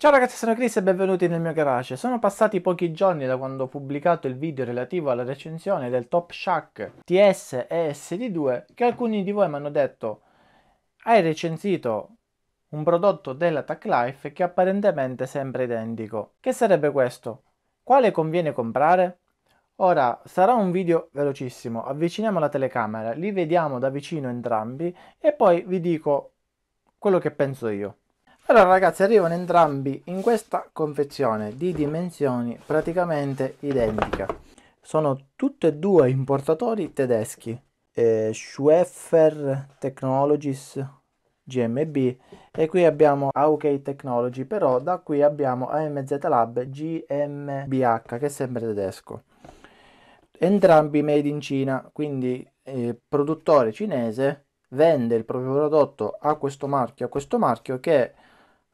Ciao ragazzi, sono Chris e benvenuti nel mio garage. Sono passati pochi giorni da quando ho pubblicato il video relativo alla recensione del Top Shack TS e SD2 che alcuni di voi mi hanno detto hai recensito un prodotto della Tac Life che apparentemente sembra identico. Che sarebbe questo? Quale conviene comprare? Ora, sarà un video velocissimo, avviciniamo la telecamera, li vediamo da vicino entrambi e poi vi dico quello che penso io. Allora ragazzi arrivano entrambi in questa confezione di dimensioni praticamente identiche. Sono tutti e due importatori tedeschi, eh, Schweffer Technologies GMB e qui abbiamo AUK Technology, però da qui abbiamo AMZ Lab GmbH che è sempre tedesco. Entrambi made in Cina, quindi il eh, produttore cinese vende il proprio prodotto a questo marchio, a questo marchio che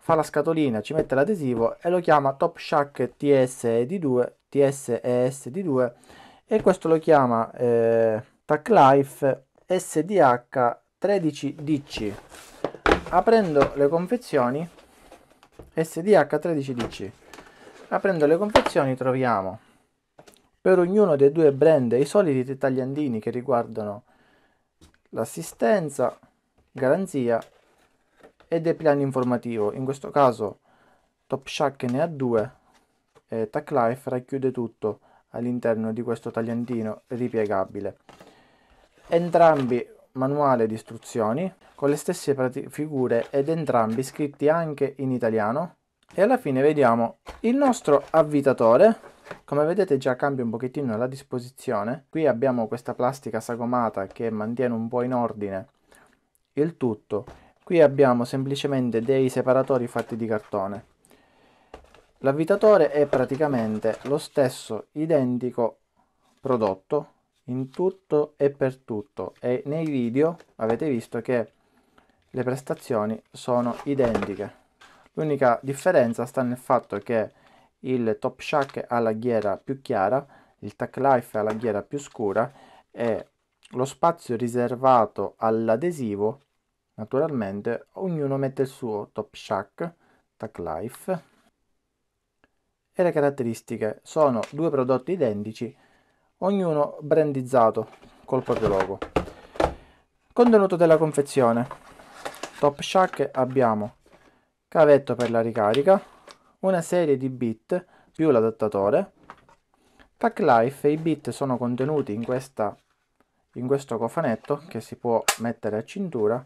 fa la scatolina, ci mette l'adesivo e lo chiama Top Shack TSED2, TSESD2 e questo lo chiama eh, TacLife SDH13DC. Aprendo le confezioni SDH13DC, aprendo le confezioni troviamo per ognuno dei due brand i soliti tagliandini che riguardano l'assistenza, garanzia ed è piano informativo. In questo caso Top Shack ne ha due e Tac Life racchiude tutto all'interno di questo tagliantino ripiegabile. Entrambi manuale di istruzioni con le stesse figure ed entrambi scritti anche in italiano. E alla fine vediamo il nostro avvitatore. Come vedete già cambia un pochettino la disposizione. Qui abbiamo questa plastica sagomata che mantiene un po' in ordine il tutto Qui abbiamo semplicemente dei separatori fatti di cartone. L'avvitatore è praticamente lo stesso identico prodotto in tutto e per tutto e nei video avete visto che le prestazioni sono identiche. L'unica differenza sta nel fatto che il Top Shack ha la ghiera più chiara, il Tac Life ha la ghiera più scura e lo spazio riservato all'adesivo Naturalmente ognuno mette il suo top shack, tack life e le caratteristiche sono due prodotti identici, ognuno brandizzato col proprio logo. Contenuto della confezione. Top Shack abbiamo cavetto per la ricarica, una serie di bit più l'adattatore. Tac Life e i bit sono contenuti in, questa, in questo cofanetto che si può mettere a cintura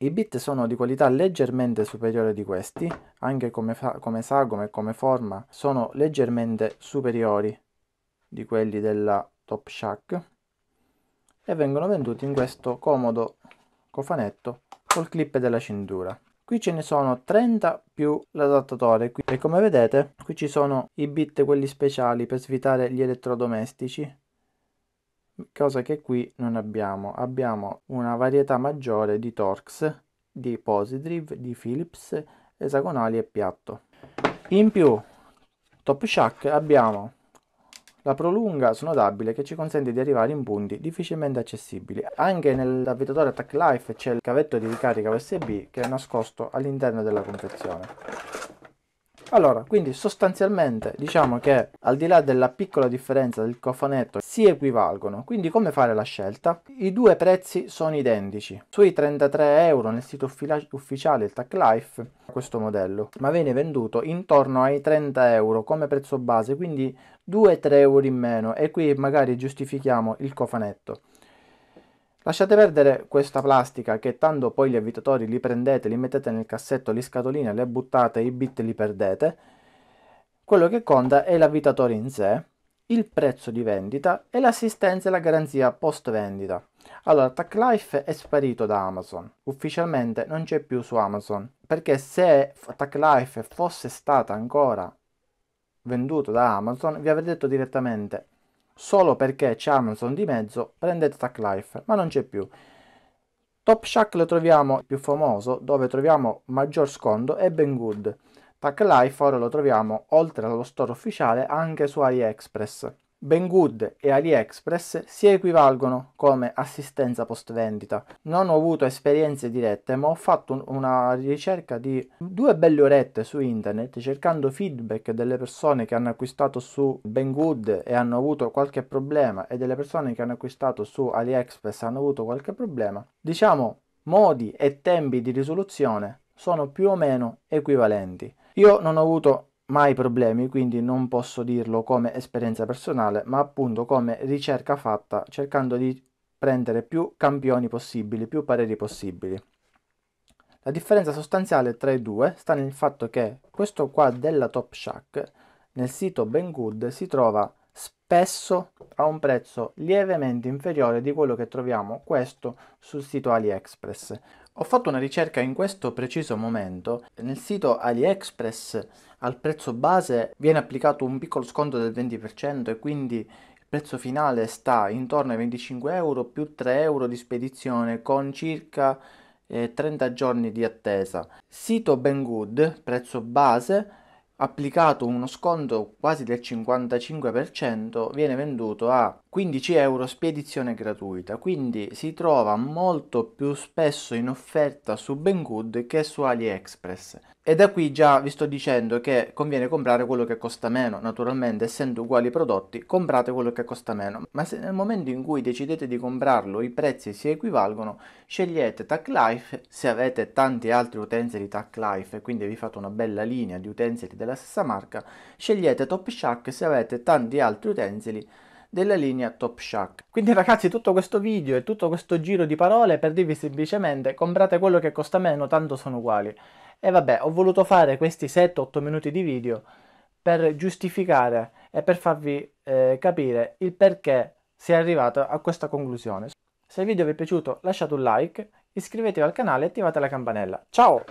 i bit sono di qualità leggermente superiore di questi, anche come, come sagoma e come forma sono leggermente superiori di quelli della Top Shack e vengono venduti in questo comodo cofanetto col clip della cintura. Qui ce ne sono 30 più l'adattatore e come vedete qui ci sono i bit quelli speciali per svitare gli elettrodomestici cosa che qui non abbiamo. Abbiamo una varietà maggiore di Torx, di Positive, di Philips, esagonali e piatto. In più, Top Shack abbiamo la prolunga snodabile che ci consente di arrivare in punti difficilmente accessibili. Anche nell'avvitatore Attack Life c'è il cavetto di ricarica USB che è nascosto all'interno della confezione. Allora, quindi sostanzialmente diciamo che al di là della piccola differenza del cofanetto si equivalgono, quindi come fare la scelta? I due prezzi sono identici, sui 33 euro nel sito ufficiale il Tac Life, questo modello, ma viene venduto intorno ai 30 euro come prezzo base, quindi 2-3 euro in meno e qui magari giustifichiamo il cofanetto. Lasciate perdere questa plastica che tanto poi gli avvitatori li prendete, li mettete nel cassetto, li scatoline, le buttate, i bit li perdete. Quello che conta è l'avvitatore in sé, il prezzo di vendita e l'assistenza e la garanzia post vendita. Allora, TacLife è sparito da Amazon, ufficialmente non c'è più su Amazon, perché se TacLife fosse stata ancora venduto da Amazon vi avrei detto direttamente solo perché c'è Amazon di mezzo, prendete Tac Life, ma non c'è più. Top Shack lo troviamo più famoso, dove troviamo maggior sconto è Ben Good. Tac Life ora lo troviamo oltre allo store ufficiale anche su AliExpress. Banggood e AliExpress si equivalgono come assistenza post vendita. Non ho avuto esperienze dirette, ma ho fatto una ricerca di due belle orette su internet cercando feedback delle persone che hanno acquistato su Banggood e hanno avuto qualche problema e delle persone che hanno acquistato su AliExpress hanno avuto qualche problema. Diciamo modi e tempi di risoluzione sono più o meno equivalenti. Io non ho avuto mai problemi, quindi non posso dirlo come esperienza personale, ma appunto come ricerca fatta cercando di prendere più campioni possibili, più pareri possibili. La differenza sostanziale tra i due sta nel fatto che questo qua della Top Shack nel sito Banggood si trova spesso a un prezzo lievemente inferiore di quello che troviamo questo sul sito AliExpress. Ho fatto una ricerca in questo preciso momento, nel sito AliExpress al prezzo base viene applicato un piccolo sconto del 20% e quindi il prezzo finale sta intorno ai 25 euro più 3 euro di spedizione con circa eh, 30 giorni di attesa. Sito Banggood, prezzo base applicato uno sconto quasi del 55%, viene venduto a 15 euro spedizione gratuita, quindi si trova molto più spesso in offerta su Banggood che su AliExpress. E da qui già vi sto dicendo che conviene comprare quello che costa meno, naturalmente essendo uguali i prodotti comprate quello che costa meno, ma se nel momento in cui decidete di comprarlo i prezzi si equivalgono scegliete Tac Life se avete tante altre utenze di Tac Life e quindi vi fate una bella linea di utensili della stessa marca, scegliete Top Shack se avete tanti altri utensili della linea Top Shack. Quindi ragazzi tutto questo video e tutto questo giro di parole per dirvi semplicemente comprate quello che costa meno tanto sono uguali. E vabbè, ho voluto fare questi 7-8 minuti di video per giustificare e per farvi eh, capire il perché si è arrivato a questa conclusione. Se il video vi è piaciuto lasciate un like, iscrivetevi al canale e attivate la campanella. Ciao!